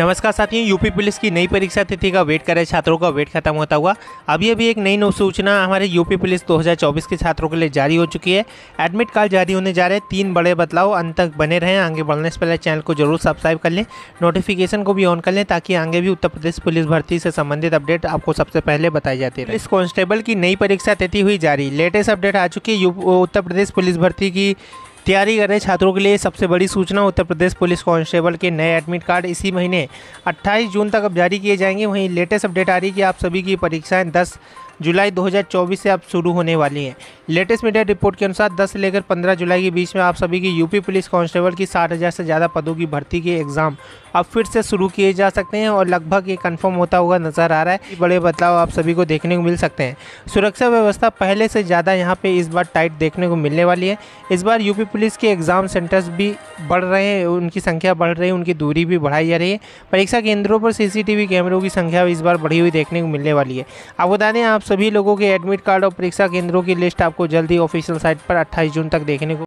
नमस्कार साथियों UP police की नई परीक्षा तिथि का वेट करे छात्रों का वेट खत्म होता हुआ अभी अभी एक नई नौ सूचना हमारे यूपी पुलिस 2024 के छात्रों के लिए जारी हो चुकी है एडमिट कार्ड जारी होने जा रहे हैं तीन बड़े बदलाव अंत तक बने रहें आगे बढ़ने से पहले चैनल को जरूर सब्सक्राइब कर लें नोटिफिकेशन को भी ऑन कर लें ताकि आगे भी उत्तर प्रदेश पुलिस भर्ती से संबंधित अपडेट आपको सबसे पहले बताई जाती है पुलिस कांस्टेबल की नई परीक्षा तिथि हुई जारी लेटेस्ट अपडेट आ चुकी है उत्तर प्रदेश पुलिस भर्ती की तैयारी कर रहे छात्रों के लिए सबसे बड़ी सूचना उत्तर प्रदेश पुलिस कांस्टेबल के नए एडमिट कार्ड इसी महीने 28 जून तक अब जारी किए जाएंगे वहीं लेटेस्ट अपडेट आ रही है कि आप सभी की परीक्षाएं जुलाई 2024 से अब शुरू होने वाली हैं लेटेस्ट मीडिया रिपोर्ट के अनुसार 10 से लेकर 15 जुलाई के बीच में आप सभी की यूपी पुलिस कांस्टेबल की 60,000 से ज़्यादा पदों की भर्ती के एग्ज़ाम अब फिर से शुरू किए जा सकते हैं और लगभग ये कन्फर्म होता हुआ नज़र आ रहा है बड़े बदलाव आप सभी को देखने को मिल सकते हैं सुरक्षा व्यवस्था पहले से ज़्यादा यहाँ पर इस बार टाइट देखने को मिलने वाली है इस बार यूपी पुलिस के एग्ज़ाम सेंटर्स भी बढ़ रहे हैं उनकी संख्या बढ़ रही है उनकी दूरी भी बढ़ाई जा रही है परीक्षा केंद्रों पर सीसीटीवी कैमरों की संख्या इस बार बढ़ी हुई देखने को मिलने वाली है आप बता दें आप सभी लोगों के एडमिट कार्ड और परीक्षा केंद्रों की लिस्ट आपको जल्द ही ऑफिशियल साइट पर 28 जून तक देखने को